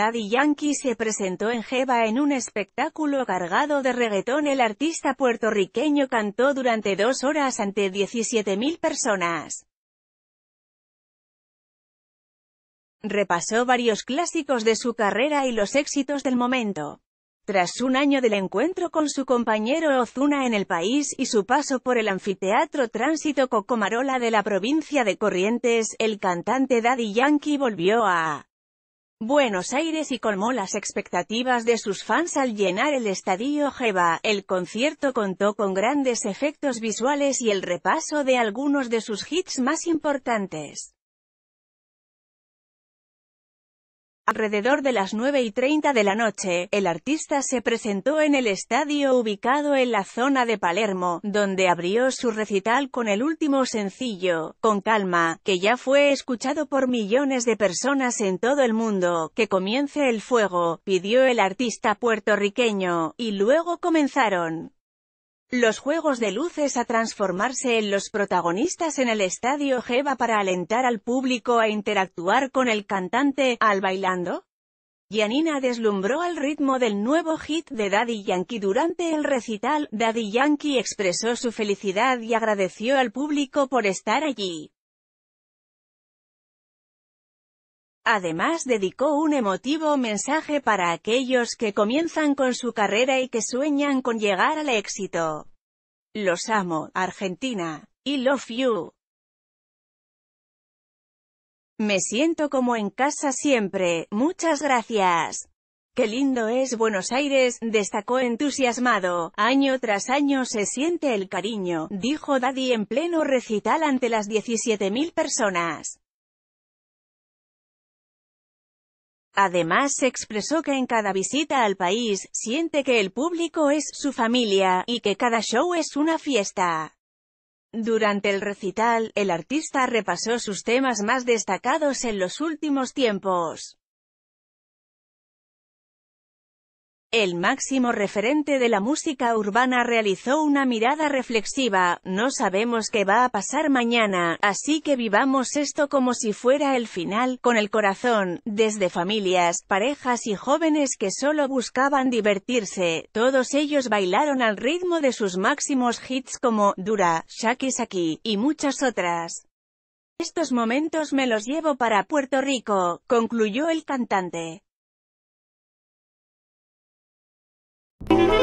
Daddy Yankee se presentó en Jeva en un espectáculo cargado de reggaetón. El artista puertorriqueño cantó durante dos horas ante 17.000 personas. Repasó varios clásicos de su carrera y los éxitos del momento. Tras un año del encuentro con su compañero Ozuna en el país y su paso por el anfiteatro Tránsito Cocomarola de la provincia de Corrientes, el cantante Daddy Yankee volvió a Buenos Aires y colmó las expectativas de sus fans al llenar el estadio Jeva. El concierto contó con grandes efectos visuales y el repaso de algunos de sus hits más importantes. Alrededor de las 9 y 30 de la noche, el artista se presentó en el estadio ubicado en la zona de Palermo, donde abrió su recital con el último sencillo, Con Calma, que ya fue escuchado por millones de personas en todo el mundo. Que comience el fuego, pidió el artista puertorriqueño, y luego comenzaron los juegos de luces a transformarse en los protagonistas en el estadio Jeva para alentar al público a interactuar con el cantante, al bailando. Yanina deslumbró al ritmo del nuevo hit de Daddy Yankee durante el recital, Daddy Yankee expresó su felicidad y agradeció al público por estar allí. Además dedicó un emotivo mensaje para aquellos que comienzan con su carrera y que sueñan con llegar al éxito. Los amo, Argentina. I love you. Me siento como en casa siempre, muchas gracias. Qué lindo es Buenos Aires, destacó entusiasmado. Año tras año se siente el cariño, dijo Daddy en pleno recital ante las 17.000 personas. Además expresó que en cada visita al país, siente que el público es su familia, y que cada show es una fiesta. Durante el recital, el artista repasó sus temas más destacados en los últimos tiempos. El máximo referente de la música urbana realizó una mirada reflexiva, no sabemos qué va a pasar mañana, así que vivamos esto como si fuera el final, con el corazón, desde familias, parejas y jóvenes que solo buscaban divertirse, todos ellos bailaron al ritmo de sus máximos hits como, Dura, Shaki y muchas otras. Estos momentos me los llevo para Puerto Rico, concluyó el cantante. Thank you.